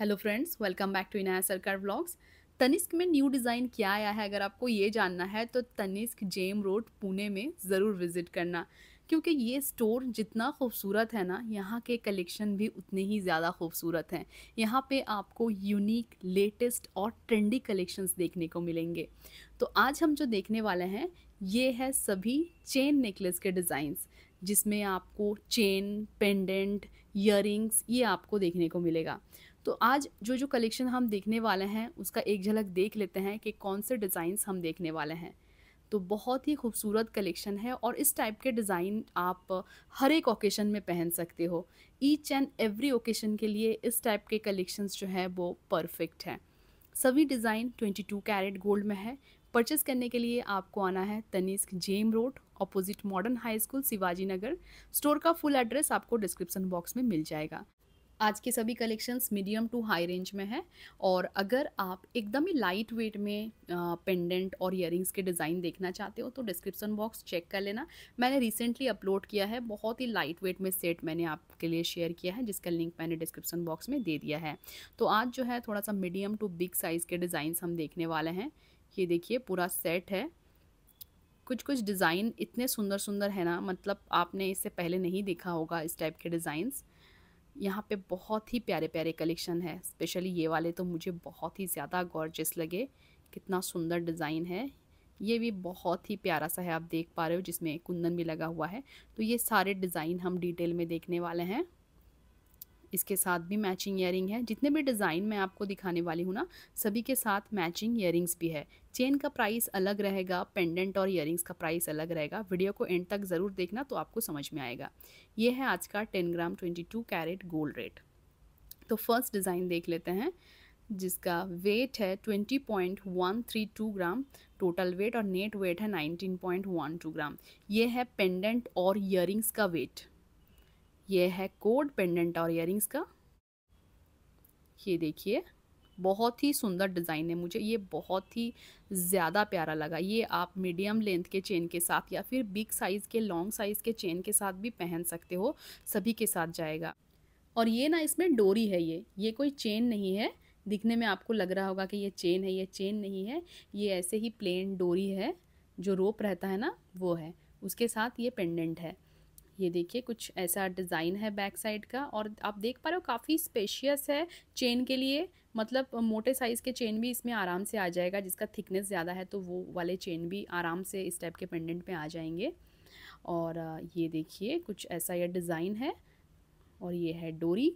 hello friends welcome back to Inaya Sarkar vlogs तनिस्क में new design क्या आया है अगर आपको ये जानना है तो तनिस्क जेम रोड पुणे में ज़रूर विज़िट करना क्योंकि ये स्टोर जितना खूबसूरत है ना यहाँ के कलेक्शन भी उतने ही ज़्यादा खूबसूरत हैं यहाँ पे आपको यूनिक लेटेस्ट और ट्रेंडी कलेक्शंस देखने को मिलेंगे तो आज हम जो देखने वाले हैं ये है सभी चेन नेकलेस के डिज़ाइंस जिसमें आपको चेन पेंडेंट इयर ये आपको देखने को मिलेगा तो आज जो जो कलेक्शन हम देखने वाले हैं उसका एक झलक देख लेते हैं कि कौन से डिज़ाइंस हम देखने वाले हैं तो बहुत ही खूबसूरत कलेक्शन है और इस टाइप के डिज़ाइन आप हर एक ओकेशन में पहन सकते हो ईच एंड एवरी ओकेशन के लिए इस टाइप के कलेक्शंस जो हैं वो परफेक्ट हैं सभी डिज़ाइन 22 कैरेट गोल्ड में है परचेस करने के लिए आपको आना है Tanishq gem road opposite modern high school Shivaji Nagar store का फुल एड्रेस आपको डिस्क्रिप्सन बॉक्स में मिल जाएगा आज के सभी collections medium to high range में है और अगर आप एकदम ही लाइट वेट में पेंडेंट और ईयरिंग्स के डिज़ाइन देखना चाहते हो तो डिस्क्रिप्सन बॉक्स चेक कर लेना मैंने रिसेंटली अपलोड किया है बहुत ही लाइट वेट में सेट मैंने आपके लिए शेयर किया है जिसका लिंक मैंने डिस्क्रिप्सन बॉक्स में दे दिया है तो आज जो है थोड़ा सा मीडियम टू बिग साइज़ के डिज़ाइंस हम देखने वाले हैं ये देखिए पूरा सेट है कुछ कुछ डिज़ाइन इतने सुंदर सुंदर है ना मतलब आपने इससे पहले नहीं देखा होगा इस टाइप के डिज़ाइंस यहाँ पे बहुत ही प्यारे प्यारे कलेक्शन है स्पेशली ये वाले तो मुझे बहुत ही ज़्यादा गॉर्जस लगे कितना सुंदर डिज़ाइन है ये भी बहुत ही प्यारा सा है आप देख पा रहे हो जिसमें कुंदन भी लगा हुआ है तो ये सारे डिज़ाइन हम डिटेल में देखने वाले हैं इसके साथ भी मैचिंग ईयरिंग है जितने भी डिज़ाइन मैं आपको दिखाने वाली हूँ ना सभी के साथ मैचिंग ईयरिंग्स भी है चेन का प्राइस अलग रहेगा पेंडेंट और ईयरिंग्स का प्राइस अलग रहेगा वीडियो को एंड तक ज़रूर देखना तो आपको समझ में आएगा ये है आज का ten gram twenty two carat gold rate तो फर्स्ट डिज़ाइन देख लेते हैं जिसका वेट है twenty point one three two gram total weight और नेट वेट है nineteen point one two gram ये है पेंडेंट और ईयरिंग्स का वेट ये है कोड पेंडेंट और इयर का ये देखिए बहुत ही सुंदर डिज़ाइन है मुझे ये बहुत ही ज़्यादा प्यारा लगा ये आप मीडियम लेंथ के चेन के साथ या फिर बिग साइज़ के लॉन्ग साइज़ के चेन के साथ भी पहन सकते हो सभी के साथ जाएगा और ये ना इसमें डोरी है ये ये कोई चेन नहीं है दिखने में आपको लग रहा होगा कि ये चेन है ये चेन नहीं है ये ऐसे ही प्लेन डोरी है जो रोप रहता है ना वो है उसके साथ ये पेंडेंट है ये देखिए कुछ ऐसा डिज़ाइन है बैक साइड का और आप देख पा रहे हो काफ़ी स्पेशियस है चेन के लिए मतलब मोटे साइज़ के चेन भी इसमें आराम से आ जाएगा जिसका थिकनेस ज़्यादा है तो वो वाले चेन भी आराम से इस टाइप के पेंडेंट पे आ जाएंगे और ये देखिए कुछ ऐसा यह डिज़ाइन है और ये है डोरी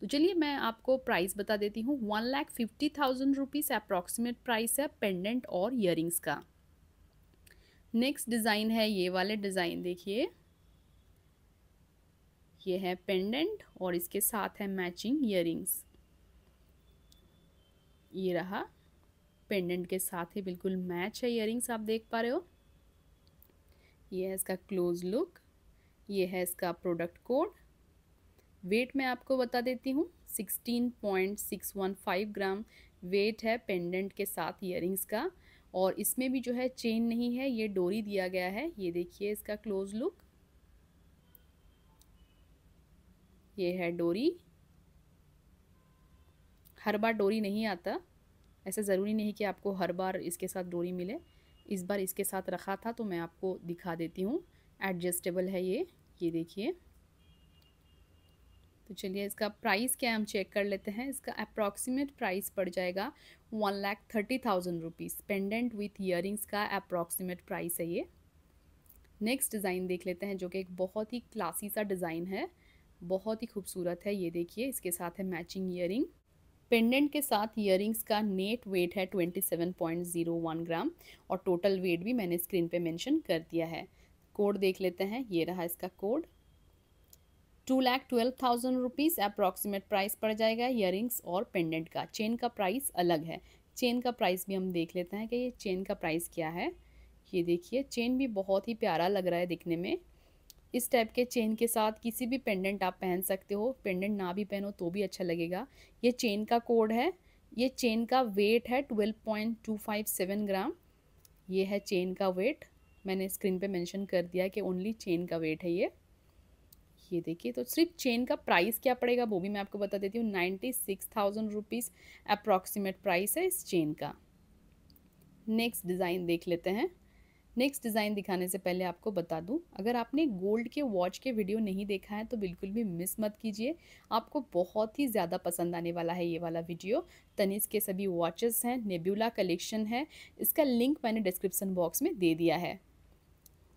तो चलिए मैं आपको प्राइस बता देती हूँ one lakh fifty thousand rupees approximate price है पेंडेंट और ईयरिंग्स का नेक्स्ट डिज़ाइन है ये वाले डिज़ाइन देखिए ये है पेंडेंट और इसके साथ है मैचिंग ईयरिंग्स ये रहा पेंडेंट के साथ ही बिल्कुल मैच है इयर आप देख पा रहे हो ये है इसका क्लोज लुक ये है इसका प्रोडक्ट कोड वेट मैं आपको बता देती हूँ sixteen point six one five gram weight है पेंडेंट के साथ इयर का और इसमें भी जो है चेन नहीं है ये डोरी दिया गया है ये देखिए इसका क्लोज लुक ये है डोरी हर बार डोरी नहीं आता ऐसा ज़रूरी नहीं कि आपको हर बार इसके साथ डोरी मिले इस बार इसके साथ रखा था तो मैं आपको दिखा देती हूँ एडजस्टेबल है ये ये देखिए तो चलिए इसका प्राइस क्या है हम चेक कर लेते हैं इसका अप्रॉक्सीमेट प्राइस पड़ जाएगा one lakh thirty thousand rupees pendant with earrings का अप्रॉक्सीमेट प्राइस है ये नेक्स्ट डिज़ाइन देख लेते हैं जो कि एक बहुत ही क्लासी सा डिज़ाइन है बहुत ही खूबसूरत है ये देखिए इसके साथ है मैचिंग ईयरिंग पेंडेंट के साथ ईयर का नेट वेट है 27.01 ग्राम और टोटल वेट भी मैंने स्क्रीन पे मेंशन कर दिया है कोड देख लेते हैं ये रहा इसका code two lakh twelve thousand rupees approximate price पड़ जाएगा ईयरिंग्स और पेंडेंट का चेन का प्राइस अलग है चेन का प्राइस भी हम देख लेते हैं कि ये चेन का प्राइस क्या है ये देखिए चेन भी बहुत ही प्यारा लग रहा है दिखने में इस टाइप के चेन के साथ किसी भी पेंडेंट आप पहन सकते हो पेंडेंट ना भी पहनो तो भी अच्छा लगेगा ये चेन का कोड है ये चेन का वेट है twelve point two five seven gram ये है चेन का वेट मैंने स्क्रीन पे मेंशन कर दिया कि ओनली चेन का वेट है ये ये देखिए तो सिर्फ चेन का प्राइस क्या पड़ेगा वो भी मैं आपको बता देती हूँ ninety six thousand rupees approximate price है इस चेन का नेक्स्ट डिज़ाइन देख लेते हैं नेक्स्ट डिज़ाइन दिखाने से पहले आपको बता दूं अगर आपने गोल्ड के वॉच के वीडियो नहीं देखा है तो बिल्कुल भी मिस मत कीजिए आपको बहुत ही ज़्यादा पसंद आने वाला है ये वाला वीडियो तनिस के सभी वॉचेस हैं नेब्यूला कलेक्शन है इसका लिंक मैंने डिस्क्रिप्सन बॉक्स में दे दिया है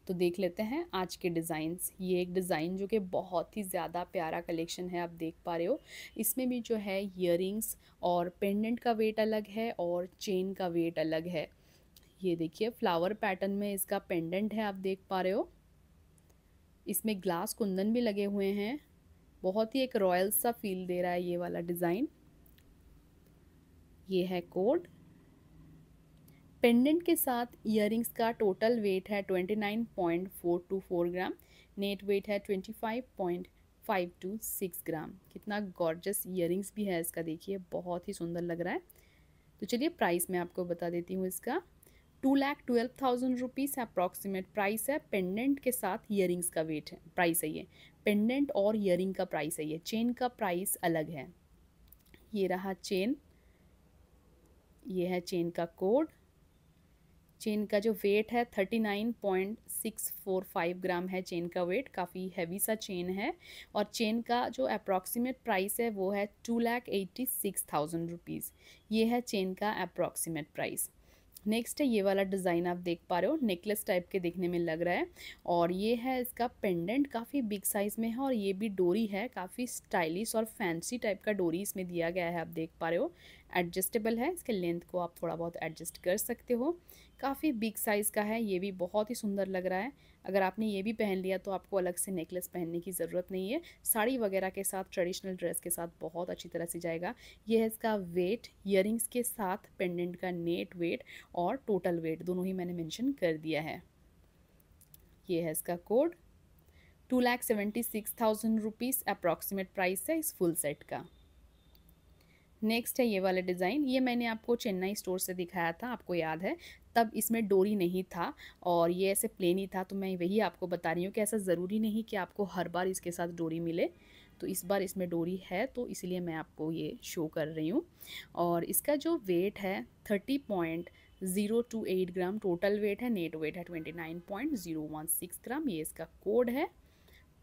तो देख लेते हैं आज के डिज़ाइंस ये एक डिज़ाइन जो कि बहुत ही ज़्यादा प्यारा कलेक्शन है आप देख पा रहे हो इसमें भी जो है ईयर और पेंडेंट का वेट अलग है और चेन का वेट अलग है ये देखिए फ्लावर पैटर्न में इसका पेंडेंट है आप देख पा रहे हो इसमें ग्लास कुंदन भी लगे हुए हैं बहुत ही एक रॉयल सा फील दे रहा है ये वाला डिज़ाइन ये है कोड पेंडेंट के साथ इयर का टोटल वेट है 29.424 ग्राम नेट वेट है 25.526 ग्राम कितना गॉर्जस इयर भी है इसका देखिए बहुत ही सुंदर लग रहा है तो चलिए प्राइस मैं आपको बता देती हूँ इसका two lakh twelve thousand rupees approximate price है पेंडेंट के साथ ईयरिंग्स का वेट है प्राइस है ये पेंडेंट और ईयरिंग का प्राइस है ये चेन का प्राइस अलग है ये रहा चेन ये है चेन का कोड चेन का जो वेट है thirty nine point six four five gram है चेन का वेट काफ़ी हैवी सा चेन है और चेन का जो अप्रॉक्सीमेट प्राइस है वो है two lakh eighty six thousand rupees ये है चेन का अप्रॉक्सीमेट प्राइस नेक्स्ट है ये वाला डिज़ाइन आप देख पा रहे हो नेकलेस टाइप के देखने में लग रहा है और ये है इसका पेंडेंट काफ़ी बिग साइज़ में है और ये भी डोरी है काफ़ी स्टाइलिश और फैंसी टाइप का डोरी इसमें दिया गया है आप देख पा रहे हो एडजस्टेबल है इसके लेंथ को आप थोड़ा बहुत एडजस्ट कर सकते हो काफ़ी बिग साइज़ का है ये भी बहुत ही सुंदर लग रहा है अगर आपने ये भी पहन लिया तो आपको अलग से नेकलेस पहनने की ज़रूरत नहीं है साड़ी वगैरह के साथ ट्रेडिशनल ड्रेस के साथ बहुत अच्छी तरह से जाएगा ये है इसका वेट ईयरिंग्स के साथ पेंडेंट का नेट वेट और टोटल वेट दोनों ही मैंने मैंशन कर दिया है ये है इसका code two lakh seventy six thousand rupees approximate price है इस फुल सेट का नेक्स्ट है ये वाला डिज़ाइन ये मैंने आपको चेन्नई स्टोर से दिखाया था आपको याद है तब इसमें डोरी नहीं था और ये ऐसे प्लेन ही था तो मैं वही आपको बता रही हूँ कि ऐसा ज़रूरी नहीं कि आपको हर बार इसके साथ डोरी मिले तो इस बार इसमें डोरी है तो इसलिए मैं आपको ये शो कर रही हूँ और इसका जो वेट है thirty point zero two eight gram total weight है नेट वेट है twenty nine point zero one six gram ये इसका कोड है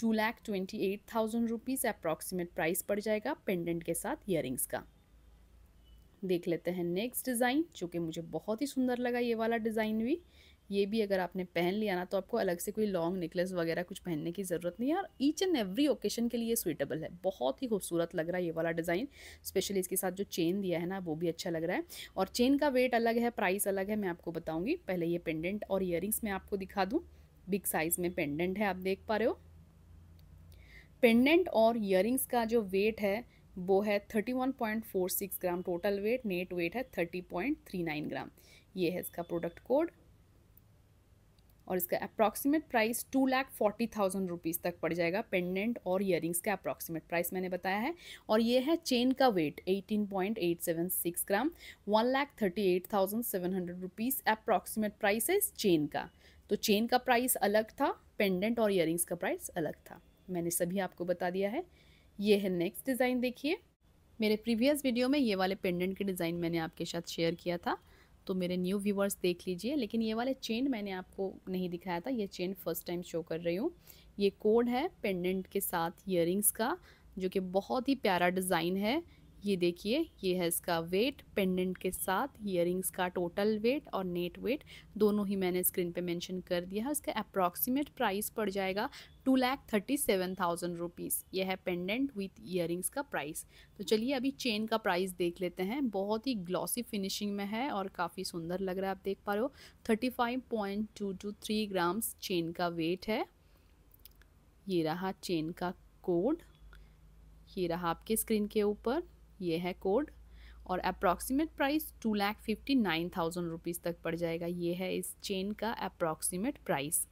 two lakh twenty eight thousand rupees approximate price पड़ जाएगा पेंडेंट के साथ ईयरिंग्स का देख लेते हैं नेक्स्ट डिज़ाइन जो कि मुझे बहुत ही सुंदर लगा ये वाला डिज़ाइन भी ये भी अगर आपने पहन लिया ना तो आपको अलग से कोई लॉन्ग नेकलेस वगैरह कुछ पहनने की ज़रूरत नहीं है और ईच एंड एवरी ओकेशन के लिए सूटेबल है बहुत ही खूबसूरत लग रहा है ये वाला डिज़ाइन स्पेशली इसके साथ जो चेन दिया है ना वो भी अच्छा लग रहा है और चेन का वेट अलग है प्राइस अलग है मैं आपको बताऊँगी पहले ये पेंडेंट और ईयर मैं आपको दिखा दूँ बिग साइज़ में पेंडेंट है आप देख पा रहे हो पेंडेंट और ईयर का जो वेट है वो है thirty one point four six gram total weight net weight है thirty point three nine gram ये है इसका प्रोडक्ट कोड और इसका approximate price two lakh forty thousand rupees तक पड़ जाएगा पेंडेंट और ईयरिंग्स का अप्रॉक्सीमेट प्राइस मैंने बताया है और ये है चेन का weight eighteen point eight seven six gram one lakh thirty eight thousand seven hundred rupees approximate price है चेन का तो चेन का प्राइस अलग था पेंडेंट और ईयरिंग्स का प्राइस अलग था मैंने सभी आपको बता दिया है ये है नेक्स्ट डिज़ाइन देखिए मेरे प्रीवियस वीडियो में ये वाले पेंडेंट के डिज़ाइन मैंने आपके साथ शेयर किया था तो मेरे न्यू व्यूवर्स देख लीजिए लेकिन ये वाले चेन मैंने आपको नहीं दिखाया था ये चेन फर्स्ट टाइम शो कर रही हूँ ये कोड है पेंडेंट के साथ ईयर का जो कि बहुत ही प्यारा डिज़ाइन है ये देखिए ये है इसका वेट पेंडेंट के साथ ईयर का टोटल वेट और नेट वेट दोनों ही मैंने स्क्रीन पे मेंशन कर दिया है इसका अप्रॉक्सीमेट प्राइस पड़ जाएगा two lakh thirty seven thousand rupees यह है पेंडेंट विथ ईयरिंग्स का प्राइस तो चलिए अभी चेन का प्राइस देख लेते हैं बहुत ही ग्लॉसी फिनिशिंग में है और काफ़ी सुंदर लग रहा है आप देख पा रहे हो thirty five point two two three grams chain का वेट है ये रहा चेन का कोड ये रहा आपके स्क्रीन के ऊपर ये है कोड और approximate price two lakh fifty nine thousand rupees तक पड़ जाएगा ये है इस चेन का अप्रॉक्सीमेट प्राइस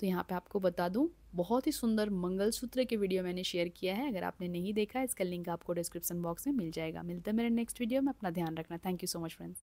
तो यहाँ पे आपको बता दूँ बहुत ही सुंदर मंगलसूत्र के वीडियो मैंने शेयर किया है अगर आपने नहीं देखा इसका लिंक आपको डिस्क्रिप्शन बॉक्स में मिल जाएगा मिलता है मेरे नेक्स्ट वीडियो में अपना ध्यान रखना thank you so much friends